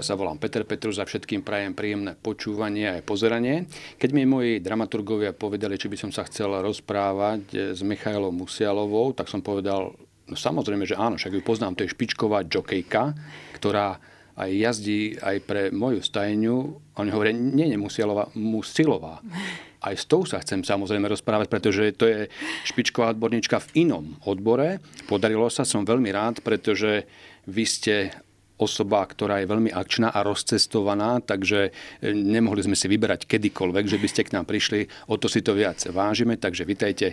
Ja sa volám Peter Petru za všetkým prajem príjemné počúvanie a pozeranie. Keď mi moji dramaturgovia povedali, či by som sa chcel rozprávať eh, s Michailou Musialovou, tak som povedal, no samozrejme, že áno, však ju poznám, to je špičková jokejka, ktorá aj jazdí aj pre moju stajňu. oni hovoria, nie, nie, Musialová, Musilová aj s tou sa chcem samozrejme rozprávať, pretože to je špičková odborníčka v inom odbore. Podarilo sa, som veľmi rád, pretože vy ste osoba, ktorá je veľmi akčná a rozcestovaná, takže e, nemohli sme si vyberať kedykoľvek, že by ste k nám prišli. O to si to viac vážime, takže vitajte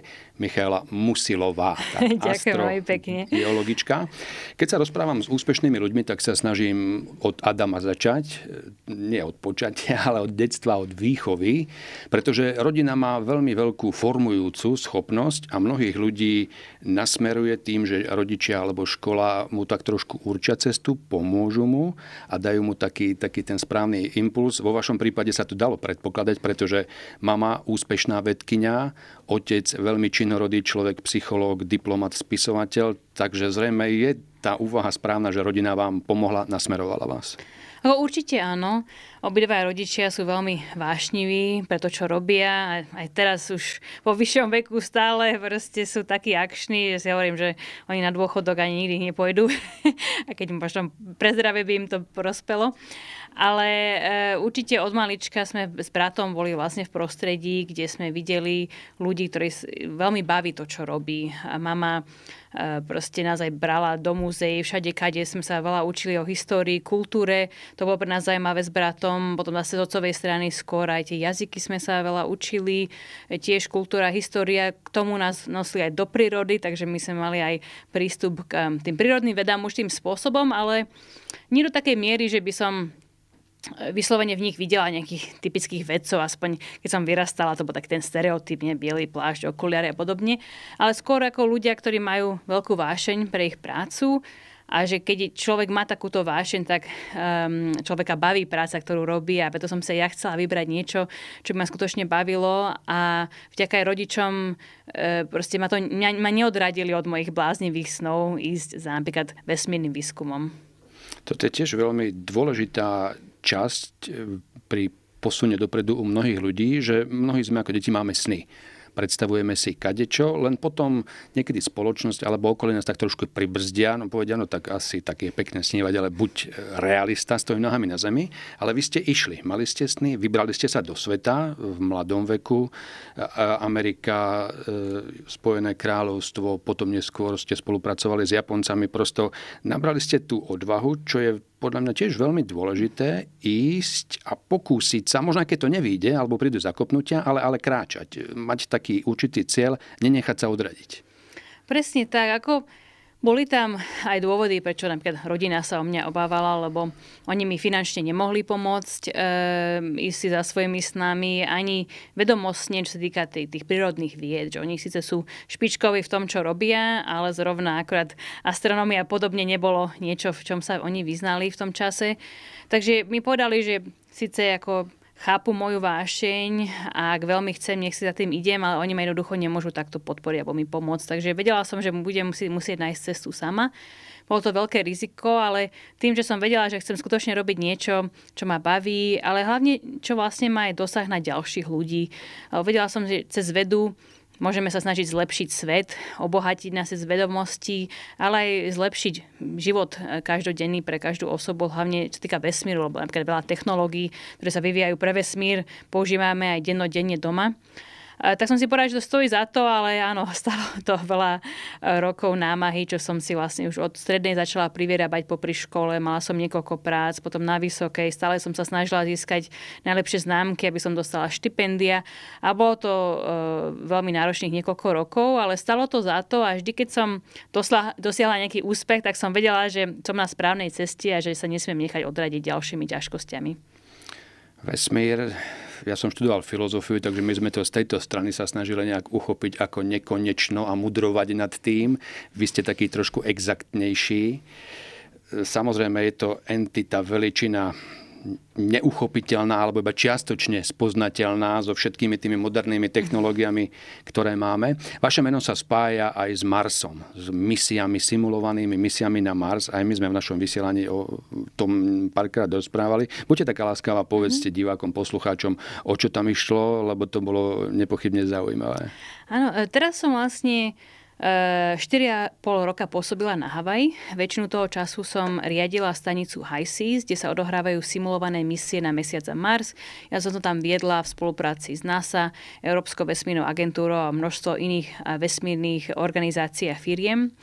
Michála Musilová. Ďakujem veľmi pekne. Biologička. Keď sa rozprávam s úspešnými ľuďmi, tak sa snažím od Adama začať. E, nie od počatia, ale od detstva, od výchovy. Pretože rodina má veľmi veľkú formujúcu schopnosť a mnohých ľudí nasmeruje tým, že rodičia alebo škola mu tak trošku určia cestu, pomôžu pomôžu mu a dajú mu taký, taký ten správny impuls. Vo vašom prípade sa to dalo predpokladať, pretože mama úspešná vedkynia, otec veľmi činorodý človek, psychológ, diplomat, spisovateľ, takže zrejme je tá úvaha správna, že rodina vám pomohla, nasmerovala vás. No, určite áno. Obidva rodičia sú veľmi vášniví pre to, čo robia. Aj teraz už vo vyššom veku stále proste sú takí akční, že si hovorím, že oni na dôchodok ani nikdy nepojdu. A keď možno pre zdravie by im to prospelo ale e, určite od malička sme s bratom boli vlastne v prostredí, kde sme videli ľudí, ktorí veľmi baví to, čo robí. A mama e, proste nás aj brala do múzeí, všade, kade sme sa veľa učili o histórii, kultúre. To bolo pre nás zaujímavé s bratom. Potom zase z otcovej strany skôr aj tie jazyky sme sa veľa učili. E, tiež kultúra, história, k tomu nás nosili aj do prírody, takže my sme mali aj prístup k e, tým prírodným vedám už tým spôsobom, ale nie do takej miery, že by som vyslovene v nich videla nejakých typických vedcov, aspoň keď som vyrastala, to bol tak ten stereotyp, ne, bielý plášť, okuliare a podobne, ale skôr ako ľudia, ktorí majú veľkú vášeň pre ich prácu a že keď človek má takúto vášeň, tak um, človeka baví práca, ktorú robí a preto som sa ja chcela vybrať niečo, čo by ma skutočne bavilo a vďaka aj rodičom e, proste ma, to, mňa, ma neodradili od mojich bláznivých snov ísť za napríklad vesmírnym výskumom. Toto je tiež veľmi dôležitá časť eh, pri posune dopredu u mnohých ľudí, že mnohí sme ako deti máme sny. Predstavujeme si kadečo, len potom niekedy spoločnosť alebo okolie nás tak trošku pribrzdia, no povedia, no tak asi tak je pekne snívať, ale buď eh, realista, stoj nohami na zemi, ale vy ste išli, mali ste sny, vybrali ste sa do sveta v mladom veku, Amerika, eh, Spojené kráľovstvo, potom neskôr ste spolupracovali s Japoncami, prosto nabrali ste tú odvahu, čo je podľa mňa tiež veľmi dôležité ísť a pokúsiť sa, možno keď to nevíde, alebo prídu zakopnutia, ale, ale kráčať, mať taký určitý cieľ, nenechať sa odradiť. Presne tak, ako boli tam aj dôvody, prečo napríklad rodina sa o mňa obávala, lebo oni mi finančne nemohli pomôcť e, ísť si za svojimi snami, ani vedomostne, čo sa týka tých, tých prírodných vied, že oni síce sú špičkoví v tom, čo robia, ale zrovna akorát astronomia podobne nebolo niečo, v čom sa oni vyznali v tom čase. Takže mi povedali, že síce ako chápu moju vášeň a ak veľmi chcem, nech si za tým idem, ale oni ma jednoducho nemôžu takto podporiť alebo mi pomôcť. Takže vedela som, že budem musieť, musieť nájsť cestu sama. Bolo to veľké riziko, ale tým, že som vedela, že chcem skutočne robiť niečo, čo ma baví, ale hlavne, čo vlastne má aj dosah na ďalších ľudí. Vedela som, že cez vedu Môžeme sa snažiť zlepšiť svet, obohatiť nás z vedomostí, ale aj zlepšiť život e, každodenný pre každú osobu, hlavne čo týka vesmíru, lebo napríklad veľa technológií, ktoré sa vyvíjajú pre vesmír, používame aj dennodenne doma. Eh, tak som si povedala, že to stojí za to, ale áno, stalo to veľa eh, rokov námahy, čo som si vlastne už od strednej začala privierabať popri škole, mala som niekoľko prác, potom na vysokej, stále som sa snažila získať najlepšie známky, aby som dostala štipendia a bolo to e, veľmi náročných niekoľko rokov, ale stalo to za to a vždy, keď som dosla, dosiahla nejaký úspech, tak som vedela, že som na správnej ceste a že sa nesmiem nechať odradiť ďalšími ťažkosťami vesmír. Ja som študoval filozofiu, takže my sme to z tejto strany sa snažili nejak uchopiť ako nekonečno a mudrovať nad tým. Vy ste taký trošku exaktnejší. Samozrejme je to entita, veličina neuchopiteľná alebo iba čiastočne spoznateľná so všetkými tými modernými technológiami, ktoré máme. Vaše meno sa spája aj s Marsom, s misiami, simulovanými misiami na Mars. Aj my sme v našom vysielaní o tom párkrát rozprávali. Buďte taká láskavá, povedzte mhm. divákom, poslucháčom, o čo tam išlo, lebo to bolo nepochybne zaujímavé. Áno, e, teraz som vlastne 4,5 ehm, roka pôsobila na Havaji. Väčšinu toho času som riadila stanicu High Seas, kde sa odohrávajú simulované misie na Mesiac a Mars. Ja som to tam viedla v spolupráci s NASA, Európskou vesmírnou agentúrou a množstvo iných eh, vesmírnych organizácií a firiem.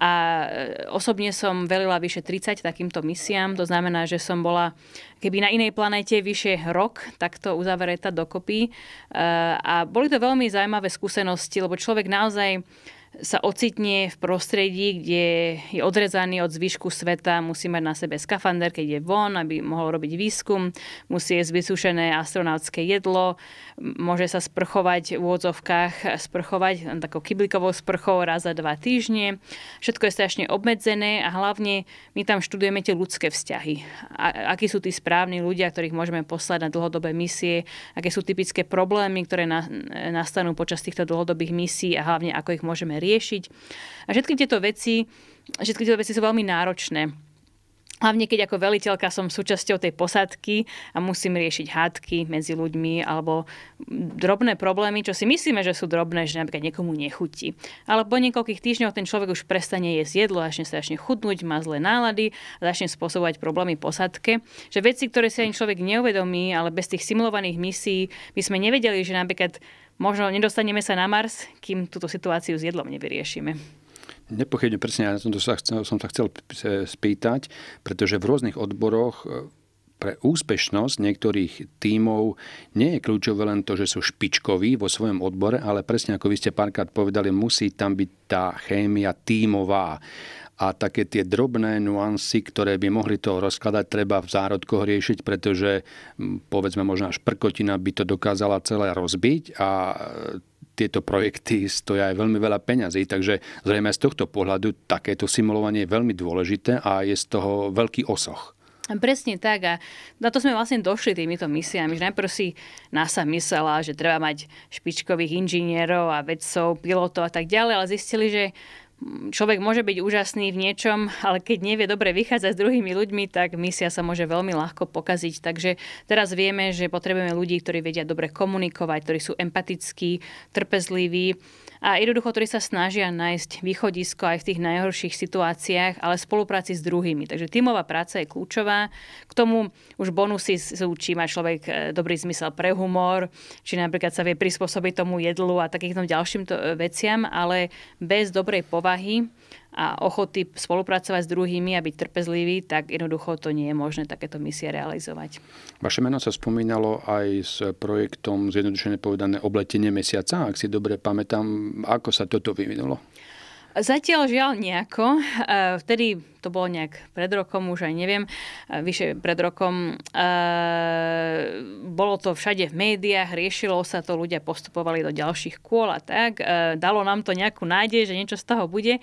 A eh, osobne som velila vyše 30 takýmto misiám, to znamená, že som bola keby na inej planete vyššie rok, takto uzavereta dokopy. Ehm, a boli to veľmi zaujímavé skúsenosti, lebo človek naozaj sa ocitne v prostredí, kde je odrezaný od zvyšku sveta, musí mať na sebe skafander, keď je von, aby mohol robiť výskum, musí jesť vysúšené astronautské jedlo, môže sa sprchovať v úvodzovkách, sprchovať takou kyblikovou sprchou raz za dva týždne. Všetko je strašne obmedzené a hlavne my tam študujeme tie ľudské vzťahy. A, akí sú tí správni ľudia, ktorých môžeme poslať na dlhodobé misie, aké sú typické problémy, ktoré na, nastanú počas týchto dlhodobých misií a hlavne ako ich môžeme riešiť. A všetky tieto veci, všetky tieto veci sú veľmi náročné. Hlavne keď ako veliteľka som súčasťou tej posádky a musím riešiť hádky medzi ľuďmi alebo drobné problémy, čo si myslíme, že sú drobné, že napríklad niekomu nechutí. Ale po niekoľkých týždňoch ten človek už prestane jesť jedlo, začne sa začne chudnúť, má zlé nálady začne spôsobovať problémy posádke. Že veci, ktoré si ani človek neuvedomí, ale bez tých simulovaných misií by sme nevedeli, že napríklad možno nedostaneme sa na Mars, kým túto situáciu s jedlom nevyriešime. Nepochybne presne, ja som, sa chcel, som sa chcel spýtať, pretože v rôznych odboroch e, pre úspešnosť niektorých tímov nie je kľúčové len to, že sú špičkoví vo svojom odbore, ale presne ako vy ste párkrát povedali, musí tam byť tá chémia tímová a také tie drobné nuancy, ktoré by mohli to rozkladať, treba v zárodkoch riešiť, pretože povedzme možná šprkotina by to dokázala celé rozbiť a e, tieto projekty stoja aj veľmi veľa peňazí, takže zrejme z tohto pohľadu takéto simulovanie je veľmi dôležité a je z toho veľký osoch. Presne tak a na to sme vlastne došli týmito misiami. Že najprv si NASA myslela, že treba mať špičkových inžinierov a vedcov, pilotov a tak ďalej, ale zistili, že človek môže byť úžasný v niečom, ale keď nevie dobre vychádzať s druhými ľuďmi, tak misia sa môže veľmi ľahko pokaziť. Takže teraz vieme, že potrebujeme ľudí, ktorí vedia dobre komunikovať, ktorí sú empatickí, trpezliví a jednoducho, ktorí sa snažia nájsť východisko aj v tých najhorších situáciách, ale v spolupráci s druhými. Takže tímová práca je kľúčová. K tomu už bonusy sú, či má človek e, dobrý zmysel pre humor, či napríklad sa vie prispôsobiť tomu jedlu a takýmto ďalším to, e, veciam, ale bez dobrej povahy odvahy a ochoty spolupracovať s druhými a byť trpezlivý, tak jednoducho to nie je možné takéto misie realizovať. Vaše meno sa spomínalo aj s projektom zjednodušene povedané obletenie mesiaca, ak si dobre pamätám, ako sa toto vyvinulo? Zatiaľ žiaľ nejako. E, vtedy to bolo nejak pred rokom, už aj neviem, vyše pred rokom. E, bolo to všade v médiách, riešilo sa to, ľudia postupovali do ďalších kôl a tak. E, dalo nám to nejakú nádej, že niečo z toho bude.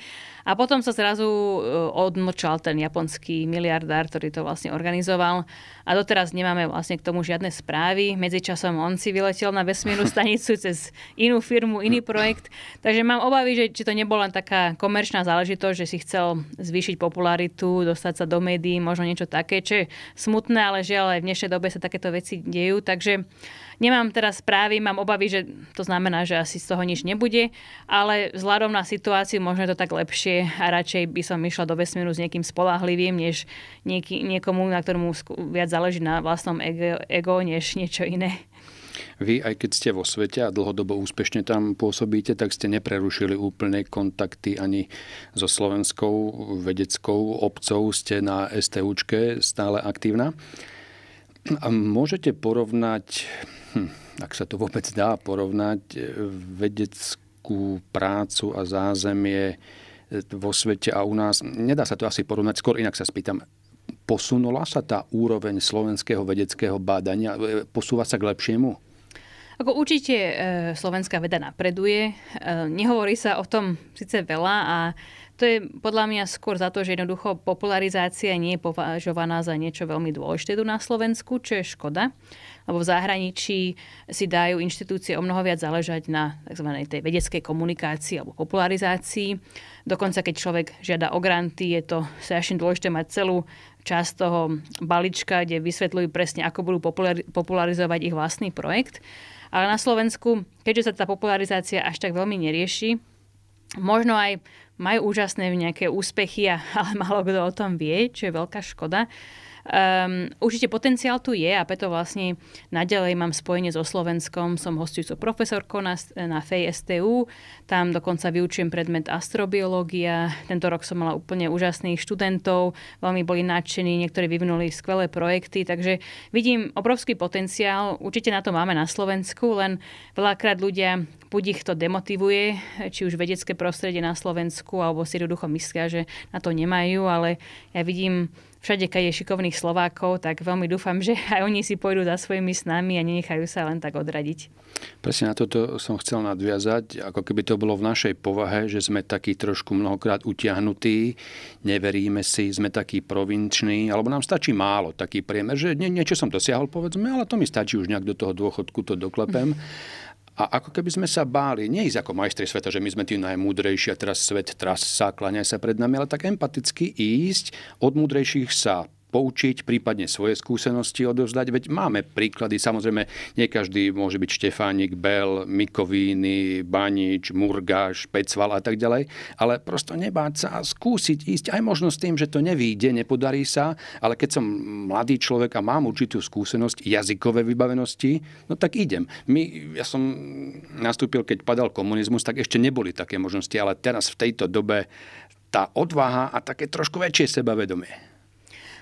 A potom sa zrazu e, odmlčal ten japonský miliardár, ktorý to vlastne organizoval. A doteraz nemáme vlastne k tomu žiadne správy. Medzičasom on si vyletel na vesmírnu stanicu cez inú firmu, iný projekt. Takže mám obavy, že či to nebola len taká komerčná záležitosť, že si chcel zvýšiť populáciu popularitu, dostať sa do médií, možno niečo také, čo je smutné, ale žiaľ aj v dnešnej dobe sa takéto veci dejú. Takže nemám teraz správy, mám obavy, že to znamená, že asi z toho nič nebude, ale vzhľadom na situáciu možno je to tak lepšie a radšej by som išla do vesmíru s niekým spolahlivým, než nieký, niekomu, na ktorom viac záleží na vlastnom ego, ego než niečo iné. Vy, aj keď ste vo svete a dlhodobo úspešne tam pôsobíte, tak ste neprerušili úplne kontakty ani so slovenskou vedeckou obcou. Ste na STUčke stále aktívna. A môžete porovnať, hm, ak sa to vôbec dá porovnať, vedeckú prácu a zázemie vo svete a u nás. Nedá sa to asi porovnať, skôr inak sa spýtam posunula sa tá úroveň slovenského vedeckého bádania? Posúva sa k lepšiemu? Ako určite e, slovenská veda napreduje. E, nehovorí sa o tom síce veľa a to je podľa mňa skôr za to, že jednoducho popularizácia nie je považovaná za niečo veľmi dôležité tu na Slovensku, čo je škoda, lebo v zahraničí si dajú inštitúcie o mnoho viac záležať na tzv. tej vedeckej komunikácii alebo popularizácii. Dokonca keď človek žiada o granty, je to strašne dôležité mať celú časť toho balíčka, kde vysvetľujú presne, ako budú popularizovať ich vlastný projekt. Ale na Slovensku, keďže sa tá popularizácia až tak veľmi nerieši, možno aj majú úžasné nejaké úspechy, ale málo kto o tom vie, čo je veľká škoda. Um, určite potenciál tu je a preto vlastne naďalej mám spojenie so Slovenskom, som hostujúcou profesorkou na, na FEJ STU, tam dokonca vyučujem predmet astrobiológia. Tento rok som mala úplne úžasných študentov, veľmi boli nadšení, niektorí vyvinuli skvelé projekty, takže vidím obrovský potenciál, určite na to máme na Slovensku, len veľakrát ľudia buď ich to demotivuje, či už vedecké prostredie na Slovensku, alebo si jednoducho myslia, že na to nemajú, ale ja vidím všade, kde je šikovných Slovákov, tak veľmi dúfam, že aj oni si pôjdu za svojimi snami a nenechajú sa len tak odradiť. Presne na toto som chcel nadviazať, ako keby to bolo v našej povahe, že sme takí trošku mnohokrát utiahnutí, neveríme si, sme takí provinční, alebo nám stačí málo taký priemer, že nie, niečo som dosiahol, povedzme, ale to mi stačí už nejak do toho dôchodku, to doklepem. Mm. A ako keby sme sa báli, nie ísť ako majstri sveta, že my sme tí najmúdrejší a teraz svet trasa, kláňaj sa pred nami, ale tak empaticky ísť od múdrejších sa poučiť, prípadne svoje skúsenosti odovzdať. Veď máme príklady, samozrejme, nie každý môže byť Štefánik, Bel, Mikovíny, Banič, Murgáš, Pecval a tak ďalej, ale prosto nebáť sa a skúsiť ísť aj možno s tým, že to nevíde, nepodarí sa, ale keď som mladý človek a mám určitú skúsenosť jazykové vybavenosti, no tak idem. My, ja som nastúpil, keď padal komunizmus, tak ešte neboli také možnosti, ale teraz v tejto dobe tá odvaha a také trošku väčšie sebavedomie.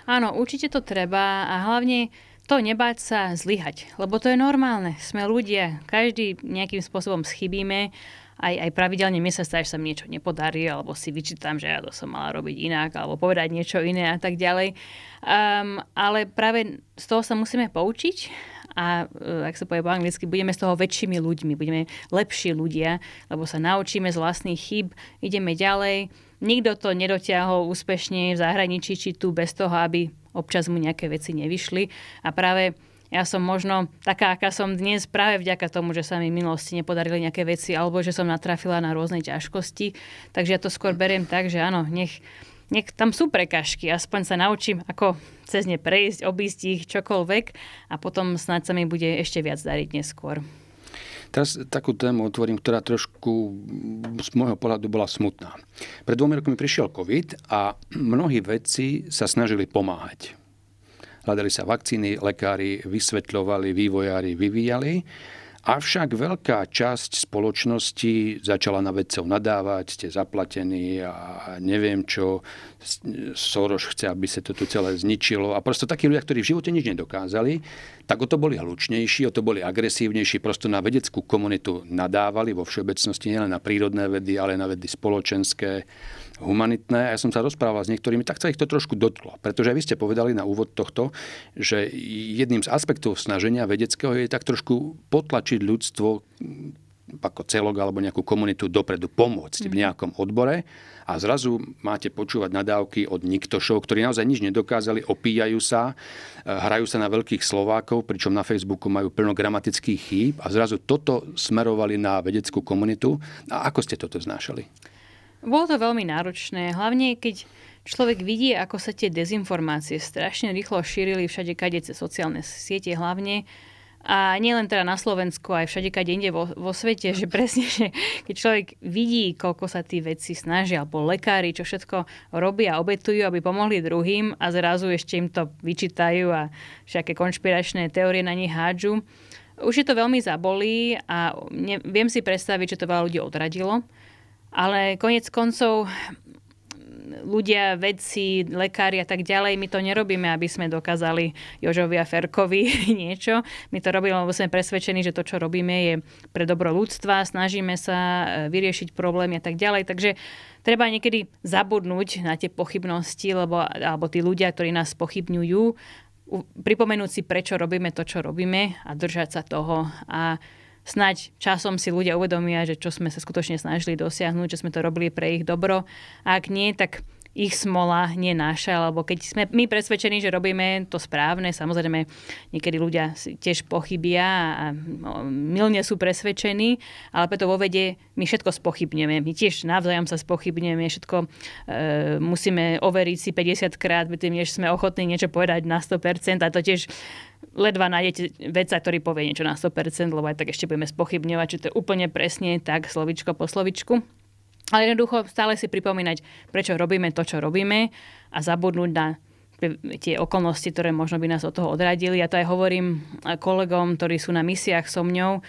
Áno, určite to treba a hlavne to nebáť sa zlyhať, lebo to je normálne. Sme ľudia, každý nejakým spôsobom schybíme, aj, aj pravidelne mi sa stáva, že sa mi niečo nepodarí, alebo si vyčítam, že ja to som mala robiť inak, alebo povedať niečo iné a tak ďalej. Um, ale práve z toho sa musíme poučiť a eh, ak sa povie po anglicky, budeme z toho väčšími ľuďmi, budeme lepší ľudia, lebo sa naučíme z vlastných chyb, ideme ďalej Nikto to nedotiahol úspešne v zahraničí, či tu bez toho, aby občas mu nejaké veci nevyšli. A práve ja som možno taká, aká som dnes práve vďaka tomu, že sa mi v minulosti nepodarili nejaké veci alebo že som natrafila na rôzne ťažkosti. Takže ja to skôr beriem tak, že áno, nech, nech tam sú prekažky, aspoň sa naučím, ako cez ne prejsť, obísť ich, čokoľvek a potom snáď sa mi bude ešte viac dariť neskôr. Teraz takú tému otvorím, ktorá trošku z môjho pohľadu bola smutná. Pred dvomi rokmi prišiel COVID a mnohí vedci sa snažili pomáhať. Hľadali sa vakcíny, lekári vysvetľovali, vývojári vyvíjali. Avšak veľká časť spoločnosti začala na vedcov nadávať, ste zaplatení a neviem čo, Soroš chce, aby sa to tu celé zničilo. A prosto takí ľudia, ktorí v živote nič nedokázali, tak o to boli hlučnejší, o to boli agresívnejší, prosto na vedeckú komunitu nadávali vo všeobecnosti, nielen na prírodné vedy, ale na vedy spoločenské, humanitné. A ja som sa rozprával s niektorými, tak sa ich to trošku dotklo. Pretože aj vy ste povedali na úvod tohto, že jedným z aspektov snaženia vedeckého je tak trošku potlačiť ľudstvo ako celok alebo nejakú komunitu dopredu pomôcť v mhm. nejakom odbore a zrazu máte počúvať nadávky od niktošov, ktorí naozaj nič nedokázali, opíjajú sa, eh, hrajú sa na veľkých Slovákov, pričom na Facebooku majú plno gramatických chýb a zrazu toto smerovali na vedeckú komunitu. A ako ste toto znášali? Bolo to veľmi náročné, hlavne keď človek vidí, ako sa tie dezinformácie strašne rýchlo šírili všade kade cez sociálne siete hlavne. A nielen teda na Slovensku, aj všade kade inde vo, vo svete, že presne, že keď človek vidí, koľko sa tí veci snažia, alebo lekári, čo všetko robia, obetujú, aby pomohli druhým a zrazu ešte im to vyčítajú a všaké konšpiračné teórie na nich hádžu. Už je to veľmi zabolí a ne, viem si predstaviť, že to veľa ľudí odradilo. Ale konec koncov ľudia, vedci, lekári a tak ďalej, my to nerobíme, aby sme dokázali Jožovi a Ferkovi niečo. My to robíme, lebo sme presvedčení, že to, čo robíme, je pre dobro ľudstva, snažíme sa e, vyriešiť problémy a tak ďalej. Takže treba niekedy zabudnúť na tie pochybnosti, lebo, alebo tí ľudia, ktorí nás pochybňujú, pripomenúť si, prečo robíme to, čo robíme a držať sa toho. A snať časom si ľudia uvedomia, že čo sme sa skutočne snažili dosiahnuť, že sme to robili pre ich dobro. A ak nie, tak ich smola, nie naša, lebo keď sme my presvedčení, že robíme to správne, samozrejme niekedy ľudia tiež pochybia a no, milne sú presvedčení, ale preto vo vede my všetko spochybneme, my tiež navzájom sa spochybneme, všetko e, musíme overiť si 50 krát, tým, než sme ochotní niečo povedať na 100%, a to tiež ledva nájdete vedca, ktorý povie niečo na 100%, lebo aj tak ešte budeme spochybňovať, či to je úplne presne tak slovičko po slovičku. Ale jednoducho stále si pripomínať, prečo robíme to, čo robíme a zabudnúť na tie okolnosti, ktoré možno by nás od toho odradili. Ja to aj hovorím kolegom, ktorí sú na misiách so mňou,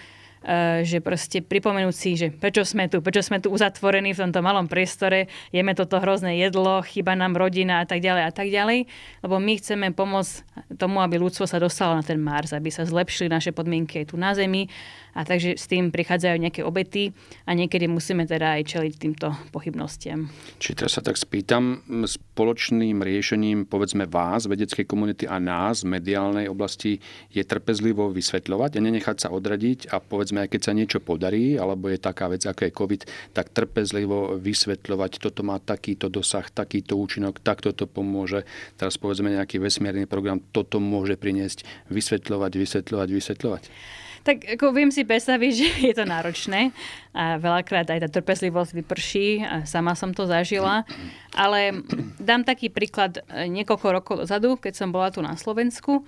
Eh, že proste pripomenúť si, že prečo sme tu, prečo sme tu uzatvorení v tomto malom priestore, jeme toto hrozné jedlo, chyba nám rodina a tak ďalej a tak ďalej, lebo my chceme pomôcť tomu, aby ľudstvo sa dostalo na ten Mars, aby sa zlepšili naše podmienky tu na Zemi a takže s tým prichádzajú nejaké obety a niekedy musíme teda aj čeliť týmto pochybnostiam. Či teraz sa tak spýtam, spoločným riešením povedzme vás, vedeckej komunity a nás v mediálnej oblasti je trpezlivo vysvetľovať a nenechať sa odradiť a povedzme, aj keď sa niečo podarí, alebo je taká vec, ako je COVID, tak trpezlivo vysvetľovať, toto má takýto dosah, takýto účinok, takto to pomôže. Teraz povedzme nejaký vesmierny program, toto môže priniesť, vysvetľovať, vysvetľovať, vysvetľovať. Tak ako viem si predstaviť, že je to náročné a veľakrát aj tá trpezlivosť vyprší a sama som to zažila. Ale dám taký príklad e, niekoľko rokov dozadu, keď som bola tu na Slovensku,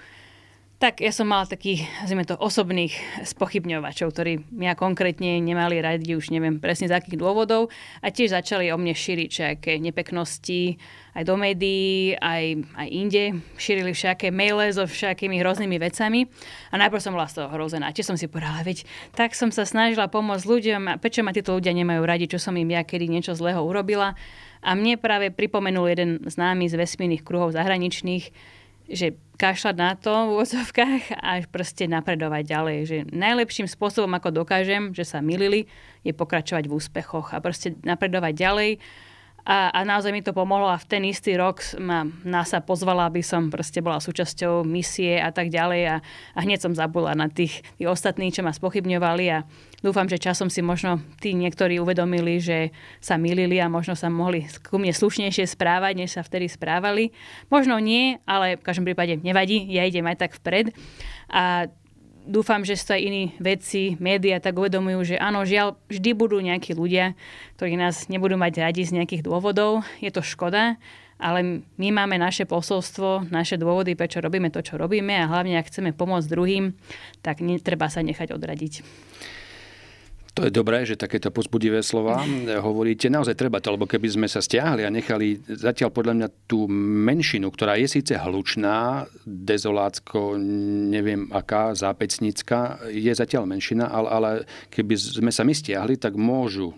tak ja som mal takých, zime to, osobných spochybňovačov, ktorí mňa konkrétne nemali radi, už neviem presne z akých dôvodov. A tiež začali o mne šíriť všaké nepeknosti, aj do médií, aj, aj inde. Šírili všaké maile so všakými hroznými vecami. A najprv som bola z toho hrozená. Tiež som si povedala, veď tak som sa snažila pomôcť ľuďom a prečo ma títo ľudia nemajú radi, čo som im ja kedy niečo zlého urobila. A mne práve pripomenul jeden známy z vesmírnych kruhov zahraničných, že kašľať na to v úvodzovkách a proste napredovať ďalej. Že najlepším spôsobom, ako dokážem, že sa milili, je pokračovať v úspechoch a proste napredovať ďalej a, a naozaj mi to pomohlo a v ten istý rok ma NASA pozvala, aby som proste bola súčasťou misie a tak ďalej a, a hneď som zabudla na tých, tých ostatných, čo ma spochybňovali a dúfam, že časom si možno tí niektorí uvedomili, že sa milili a možno sa mohli ku mne slušnejšie správať, než sa vtedy správali. Možno nie, ale v každom prípade nevadí, ja idem aj tak vpred. A dúfam, že sa aj iní vedci, médiá tak uvedomujú, že áno, žiaľ, vždy budú nejakí ľudia, ktorí nás nebudú mať radi z nejakých dôvodov. Je to škoda, ale my máme naše posolstvo, naše dôvody, prečo robíme to, čo robíme a hlavne, ak chceme pomôcť druhým, tak netreba sa nechať odradiť. To je dobré, že takéto pozbudivé slova hovoríte. Naozaj treba to, lebo keby sme sa stiahli a nechali zatiaľ podľa mňa tú menšinu, ktorá je síce hlučná, dezolácko, neviem aká, zápecnická, je zatiaľ menšina, ale, ale keby sme sa my stiahli, tak môžu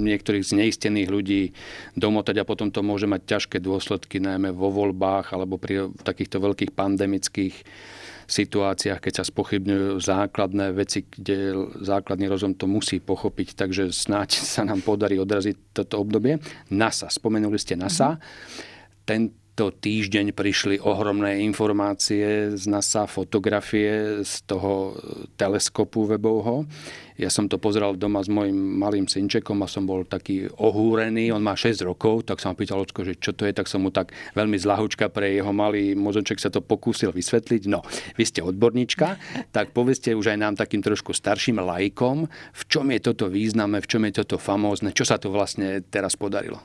niektorých zneistených ľudí domotať a potom to môže mať ťažké dôsledky, najmä vo voľbách alebo pri takýchto veľkých pandemických situáciách, keď sa spochybňujú základné veci, kde základný rozum to musí pochopiť. Takže snáď sa nám podarí odraziť toto obdobie. NASA, spomenuli ste NASA. Mm-hmm. Ten, tento týždeň prišli ohromné informácie z NASA, fotografie z toho e, teleskopu webovho. Ja som to pozeral doma s mojim malým synčekom a som bol taký ohúrený. On má 6 rokov, tak som ma pýtal, Ocko, že čo to je, tak som mu tak veľmi zlahučka pre jeho malý mozoček sa to pokúsil vysvetliť. No, vy ste odborníčka, tak povedzte už aj nám takým trošku starším lajkom, v čom je toto významné, v čom je toto famózne, čo sa to vlastne teraz podarilo.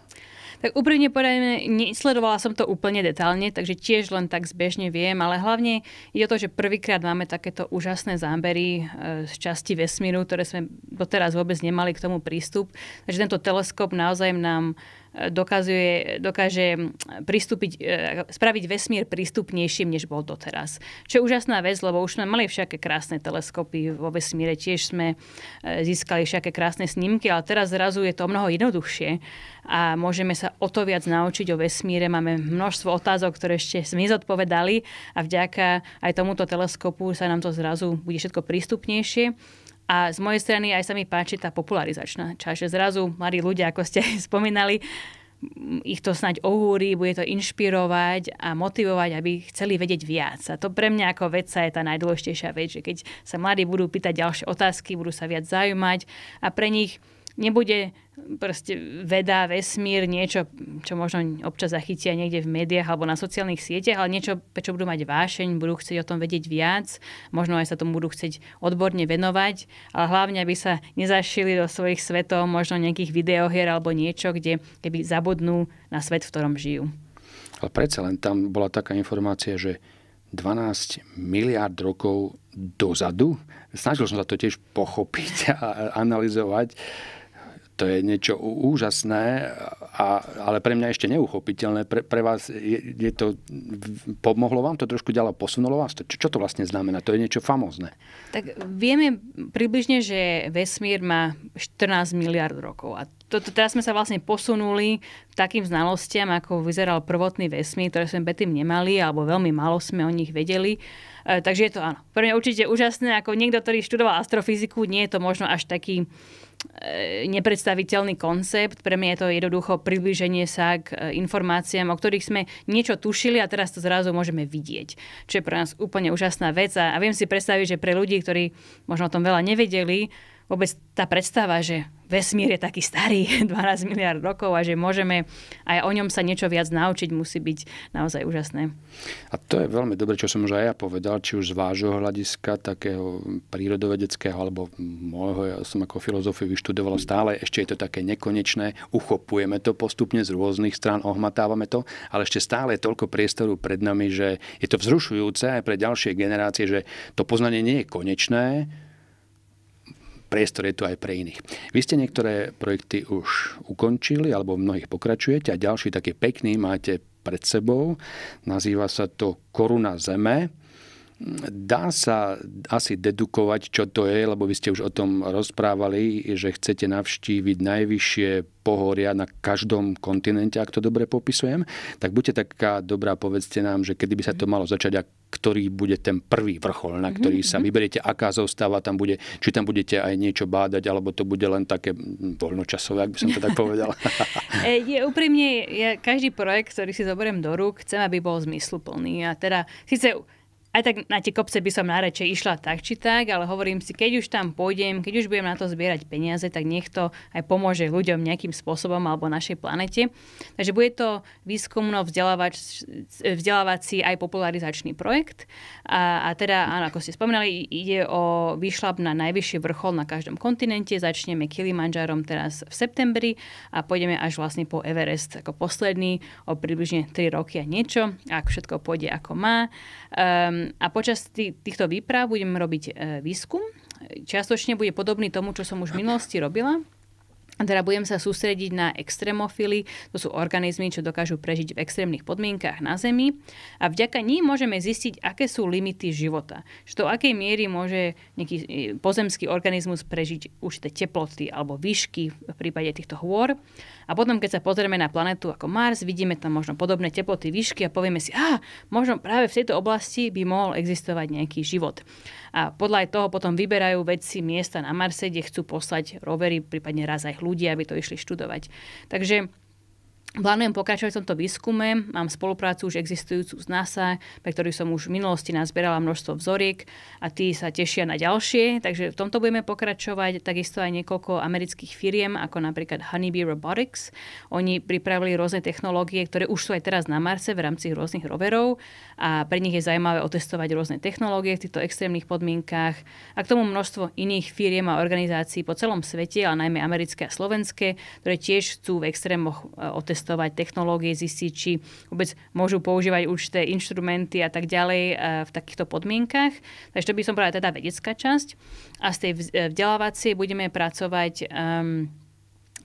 Tak úprimne povedané, nesledovala som to úplne detálne, takže tiež len tak zbežne viem, ale hlavne je to, že prvýkrát máme takéto úžasné zábery e, z časti vesmíru, ktoré sme doteraz vôbec nemali k tomu prístup. Takže tento teleskop naozaj nám dokazuje, dokáže mm, pristúpiť, e, spraviť vesmír prístupnejším, než bol doteraz. Čo je úžasná vec, lebo už sme mali všaké krásne teleskopy vo vesmíre, tiež sme e, získali všaké krásne snímky, ale teraz zrazu je to mnoho jednoduchšie a môžeme sa o to viac naučiť o vesmíre. Máme množstvo otázok, ktoré ešte sme nezodpovedali a vďaka aj tomuto teleskopu sa nám to zrazu bude všetko prístupnejšie. A z mojej strany aj sa mi páči tá popularizačná časť, že zrazu mladí ľudia, ako ste spomínali, ich to snať ohúri, bude to inšpirovať a motivovať, aby chceli vedieť viac. A to pre mňa ako vedca je tá najdôležitejšia vec, že keď sa mladí budú pýtať ďalšie otázky, budú sa viac zaujímať a pre nich nebude proste veda, vesmír, niečo, čo možno občas zachytia niekde v médiách alebo na sociálnych sieťach, ale niečo, prečo budú mať vášeň, budú chcieť o tom vedieť viac, možno aj sa tomu budú chcieť odborne venovať, ale hlavne, aby sa nezašili do svojich svetov, možno nejakých videohier alebo niečo, kde keby zabudnú na svet, v ktorom žijú. Ale predsa len tam bola taká informácia, že 12 miliard rokov dozadu. Snažil som sa to tiež pochopiť a analyzovať to je niečo úžasné, a, ale pre mňa ešte neuchopiteľné. Pre, pre vás je, je to, pomohlo vám to trošku ďalej, posunulo vás to? Čo, čo to vlastne znamená? To je niečo famózne. Tak vieme približne, že vesmír má 14 miliard rokov a to, teraz sme sa vlastne posunuli k takým znalostiam, ako vyzeral prvotný vesmír, ktoré sme predtým nemali, alebo veľmi málo sme o nich vedeli. E, takže je to áno. Pre mňa určite úžasné, ako niekto, ktorý študoval astrofyziku, nie je to možno až taký e, nepredstaviteľný koncept. Pre mňa je to jednoducho priblíženie sa k e, informáciám, o ktorých sme niečo tušili a teraz to zrazu môžeme vidieť. Čo je pre nás úplne úžasná vec a, a viem si predstaviť, že pre ľudí, ktorí možno o tom veľa nevedeli, vôbec tá predstava, že vesmír je taký starý, 12 miliard rokov a že môžeme aj o ňom sa niečo viac naučiť, musí byť naozaj úžasné. A to je veľmi dobre, čo som už aj ja povedal, či už z vášho hľadiska, takého prírodovedeckého, alebo môjho, ja som ako filozofiu vyštudoval stále, ešte je to také nekonečné, uchopujeme to postupne z rôznych strán, ohmatávame to, ale ešte stále je toľko priestoru pred nami, že je to vzrušujúce aj pre ďalšie generácie, že to poznanie nie je konečné, priestor je tu aj pre iných. Vy ste niektoré projekty už ukončili, alebo v mnohých pokračujete a ďalší taký pekný máte pred sebou. Nazýva sa to Koruna zeme. Dá sa asi dedukovať, čo to je, lebo vy ste už o tom rozprávali, že chcete navštíviť najvyššie pohoria na každom kontinente, ak to dobre popisujem. Tak buďte taká dobrá, povedzte nám, že kedy by sa to malo začať a ktorý bude ten prvý vrchol, na mhm, ktorý sa mhm. vyberiete, aká zostáva, tam bude, či tam budete aj niečo bádať, alebo to bude len také voľnočasové, ak by som to tak povedal. E, je úprimne, ja každý projekt, ktorý si zoberiem do rúk, chcem, aby bol zmysluplný. A teda, síce aj tak na tie kopce by som najradšej išla tak či tak, ale hovorím si, keď už tam pôjdem, keď už budem na to zbierať peniaze, tak nech to aj pomôže ľuďom nejakým spôsobom alebo našej planete. Takže bude to výskumno vzdelávací aj popularizačný projekt. A, a teda, áno, ako ste spomínali, ide o výšlap na najvyšší vrchol na každom kontinente. Začneme Kilimanjarom teraz v septembri a pôjdeme až vlastne po Everest ako posledný o približne 3 roky a niečo, ak všetko pôjde ako má. Um, a počas tý, týchto výprav budem robiť e, výskum. Čiastočne bude podobný tomu, čo som už v minulosti robila teda budem sa sústrediť na extrémofily, to sú organizmy, čo dokážu prežiť v extrémnych podmienkách na Zemi a vďaka ním môžeme zistiť, aké sú limity života. Že do akej miery môže nejaký e, pozemský organizmus prežiť určité teploty alebo výšky v prípade týchto hôr. A potom, keď sa pozrieme na planetu ako Mars, vidíme tam možno podobné teploty, výšky a povieme si, a ah, možno práve v tejto oblasti by mohol existovať nejaký život. A podľa toho potom vyberajú vedci miesta na Marse, kde chcú poslať rovery, prípadne raz aj ľudí, aby to išli študovať. Takže Plánujem pokračovať v tomto výskume, mám spoluprácu už existujúcu z NASA, pre ktorú som už v minulosti nazbierala množstvo vzoriek a tí sa tešia na ďalšie, takže v tomto budeme pokračovať. Takisto aj niekoľko amerických firiem, ako napríklad Honeybee Robotics. Oni pripravili rôzne technológie, ktoré už sú aj teraz na Marse v rámci rôznych roverov a pre nich je zaujímavé otestovať rôzne technológie v týchto extrémnych podmienkách a k tomu množstvo iných firiem a organizácií po celom svete, ale najmä americké a slovenské, ktoré tiež chcú v extrémoch otestovať otestovať technológie, zistiť, či vôbec môžu používať určité inštrumenty a tak ďalej eh, v takýchto podmienkach. Takže to by som povedala teda vedecká časť. A z tej eh, vzdelávacie budeme pracovať um,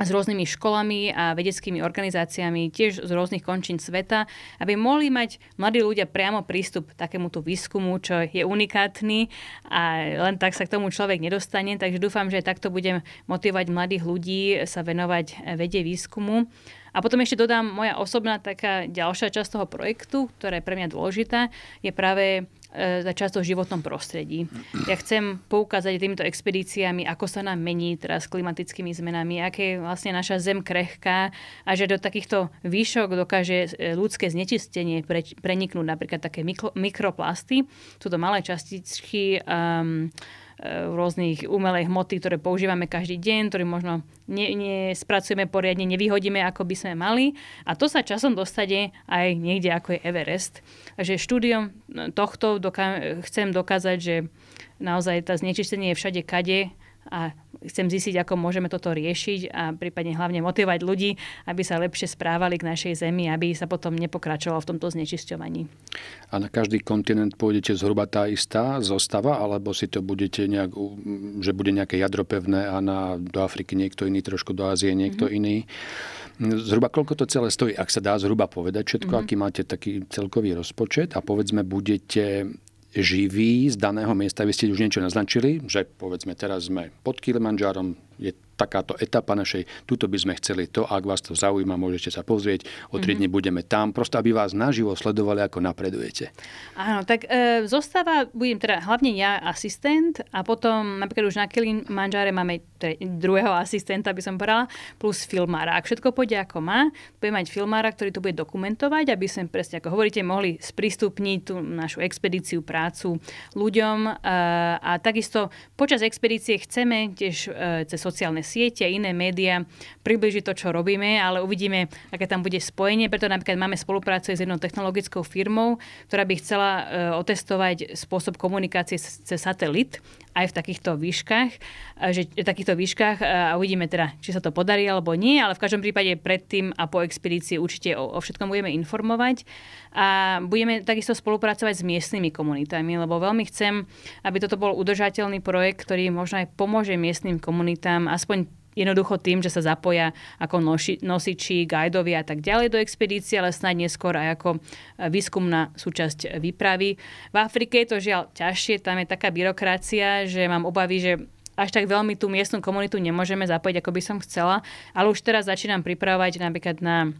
s rôznymi školami a vedeckými organizáciami tiež z rôznych končín sveta, aby mohli mať mladí ľudia priamo prístup k takémuto výskumu, čo je unikátny a len tak sa k tomu človek nedostane. Takže dúfam, že takto budem motivovať mladých ľudí sa venovať eh, vede výskumu a potom ešte dodám, moja osobná taká ďalšia časť toho projektu, ktorá je pre mňa dôležitá, je práve za e, často v životnom prostredí. Ja chcem poukázať týmito expedíciami, ako sa nám mení teraz klimatickými zmenami, aké je vlastne naša zem krehká a že do takýchto výšok dokáže e, ľudské znečistenie preniknúť napríklad také mikroplasty. Sú to malé častičky um, rôznych umelej hmoty, ktoré používame každý deň, ktoré možno ne, nespracujeme poriadne, nevyhodíme, ako by sme mali. A to sa časom dostane aj niekde, ako je Everest. Takže štúdiom tohto doká- chcem dokázať, že naozaj tá znečistenie je všade kade a chcem zistiť, ako môžeme toto riešiť a prípadne hlavne motivovať ľudí, aby sa lepšie správali k našej zemi, aby sa potom nepokračovalo v tomto znečisťovaní. A na každý kontinent pôjdete zhruba tá istá zostava, alebo si to budete nejak, že bude nejaké jadropevné a na, do Afriky niekto iný, trošku do Ázie niekto mm-hmm. iný. Zhruba koľko to celé stojí, ak sa dá zhruba povedať všetko, mm-hmm. aký máte taký celkový rozpočet a povedzme budete živí z daného miesta. Vy ste už niečo naznačili, že povedzme teraz sme pod Kilimanžárom, je takáto etapa našej, tuto by sme chceli to, ak vás to zaujíma, môžete sa pozrieť, o tri mm-hmm. dni mhm. budeme tam, prosto aby vás naživo sledovali, ako napredujete. Áno, tak e, zostáva, budem teda hlavne ja asistent a potom napríklad už na Kelin Manžáre máme tre, druhého asistenta, by som povedala, plus filmára. Ak všetko pôjde ako má, budeme mať filmára, ktorý to bude dokumentovať, aby sme presne, ako hovoríte, mohli sprístupniť tú našu expedíciu, prácu ľuďom e, a takisto počas expedície chceme tiež e, cez sociálne siete, iné médiá približiť to, čo robíme, ale uvidíme, aké tam bude spojenie. Preto napríklad máme spoluprácu s jednou technologickou firmou, ktorá by chcela e, otestovať spôsob komunikácie cez satelit aj v takýchto výškach, že v takýchto výškach e, a uvidíme teda, či sa to podarí alebo nie, ale v každom prípade predtým a po expedícii určite o, o všetkom budeme informovať a budeme takisto spolupracovať s miestnymi komunitami, lebo veľmi chcem, aby toto bol udržateľný projekt, ktorý možno aj pomôže miestnym komunitám aspoň Jednoducho tým, že sa zapoja ako noši, nosiči, guidovia a tak ďalej do expedície, ale snad neskôr aj ako e, výskumná súčasť výpravy. V Afrike je to žiaľ ťažšie, tam je taká byrokracia, že mám obavy, že až tak veľmi tú miestnu komunitu nemôžeme zapojiť, ako by som chcela, ale už teraz začínam pripravovať napríklad na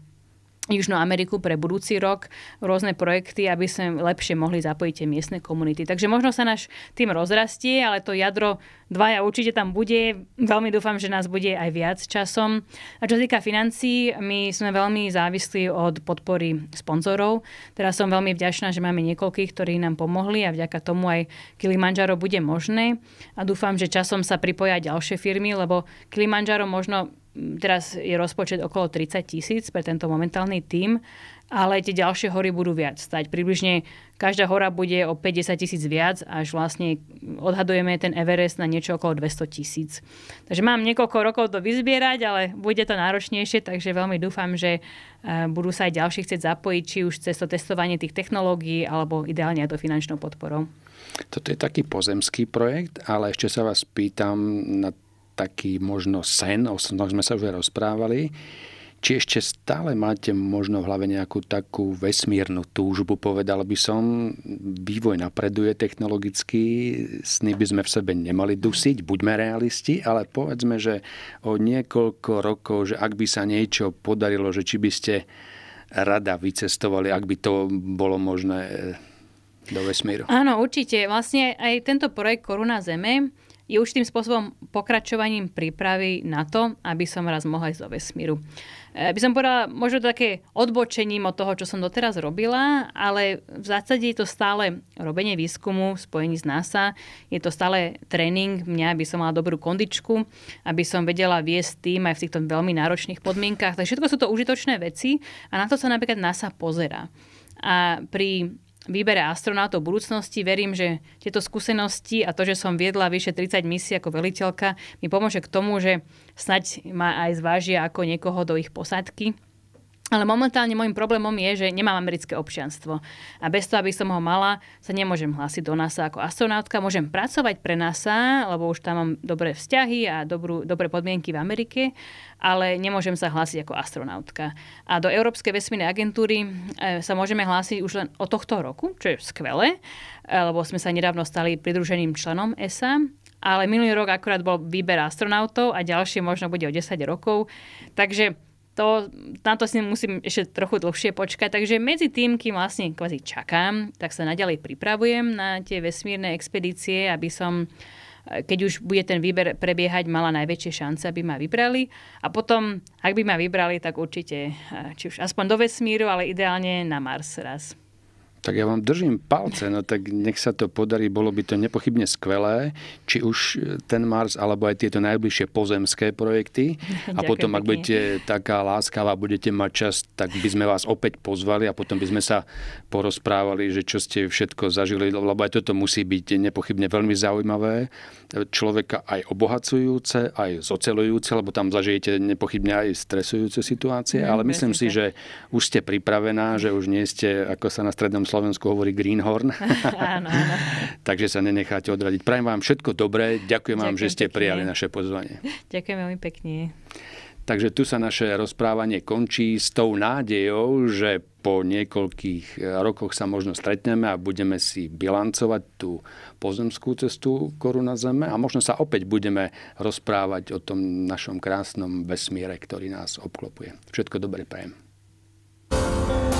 Južnú Ameriku pre budúci rok rôzne projekty, aby sme lepšie mohli zapojiť tie miestne komunity. Takže možno sa náš tým rozrastie, ale to jadro Dvaja určite tam bude. Veľmi dúfam, že nás bude aj viac časom. A čo sa týka financií, my sme veľmi závislí od podpory sponzorov. Teraz som veľmi vďačná, že máme niekoľkých, ktorí nám pomohli a vďaka tomu aj Kilimanjaro bude možné. A dúfam, že časom sa pripoja ďalšie firmy, lebo Kilimanjaro možno teraz je rozpočet okolo 30 tisíc pre tento momentálny tím ale tie ďalšie hory budú viac stať. Približne každá hora bude o 50 tisíc viac, až vlastne odhadujeme ten Everest na niečo okolo 200 tisíc. Takže mám niekoľko rokov to vyzbierať, ale bude to náročnejšie, takže veľmi dúfam, že e, budú sa aj ďalší chcieť zapojiť, či už cez to testovanie tých technológií, alebo ideálne aj to finančnou podporou. Toto je taký pozemský projekt, ale ešte sa vás pýtam na taký možno sen, o sme sa už aj rozprávali či ešte stále máte možno v hlave nejakú takú vesmírnu túžbu, povedal by som, vývoj napreduje technologicky, sny by sme v sebe nemali dusiť, buďme realisti, ale povedzme, že o niekoľko rokov, že ak by sa niečo podarilo, že či by ste rada vycestovali, ak by to bolo možné e, do vesmíru. Áno, určite. Vlastne aj tento projekt Koruna Zeme je už tým spôsobom pokračovaním prípravy na to, aby som raz mohla ísť do vesmíru. E, By som povedala možno také odbočením od toho, čo som doteraz robila, ale v zásade je to stále robenie výskumu spojení s NASA. Je to stále tréning mňa, aby som mala dobrú kondičku, aby som vedela viesť tým aj v týchto veľmi náročných podmienkach. Takže všetko sú to užitočné veci a na to sa napríklad NASA pozera. A pri výbere astronautov budúcnosti. Verím, že tieto skúsenosti a to, že som viedla vyše 30 misií ako veliteľka, mi pomôže k tomu, že snaď ma aj zvážia ako niekoho do ich posádky. Ale momentálne môjim problémom je, že nemám americké občianstvo. A bez toho, aby som ho mala, sa nemôžem hlásiť do NASA ako astronautka. Môžem pracovať pre NASA, lebo už tam mám dobré vzťahy a dobrú, dobré podmienky v Amerike, ale nemôžem sa hlásiť ako astronautka. A do Európskej vesmírnej agentúry e, sa môžeme hlásiť už len od tohto roku, čo je skvelé, e, lebo sme sa nedávno stali pridruženým členom ESA ale minulý rok akurát bol výber astronautov a ďalšie možno bude o 10 rokov. Takže to, na to si musím ešte trochu dlhšie počkať, takže medzi tým, kým vlastne kvázi čakám, tak sa naďalej pripravujem na tie vesmírne expedície, aby som eh, keď už bude ten výber prebiehať, mala najväčšie šance, aby ma vybrali. A potom, ak by ma vybrali, tak určite, eh, či už aspoň do vesmíru, ale ideálne na Mars raz. Tak ja vám držím palce, no tak nech sa to podarí, bolo by to nepochybne skvelé, či už e, ten Mars, alebo aj tieto najbližšie pozemské projekty. A Ďakujem potom, ak budete taká láskavá, budete mať čas, tak by sme vás opäť pozvali a potom by sme sa porozprávali, že čo ste všetko zažili, lebo aj toto musí byť nepochybne veľmi zaujímavé, človeka aj obohacujúce, aj zocelujúce, lebo tam zažijete nepochybne aj stresujúce situácie, no, ale myslím si, že už ste pripravená, že už nie ste, ako sa na strednom Slovensku hovorí Greenhorn. áno, áno. Takže sa nenecháte odradiť. Prajem vám všetko dobré. Ďakujem, Ďakujem vám, že ste pekne. prijali naše pozvanie. Ďakujem veľmi pekne. Takže tu sa naše rozprávanie končí s tou nádejou, že po niekoľkých rokoch sa možno stretneme a budeme si bilancovať tú pozemskú cestu koruna Zeme a možno sa opäť budeme rozprávať o tom našom krásnom vesmíre, ktorý nás obklopuje. Všetko dobre prajem. thank you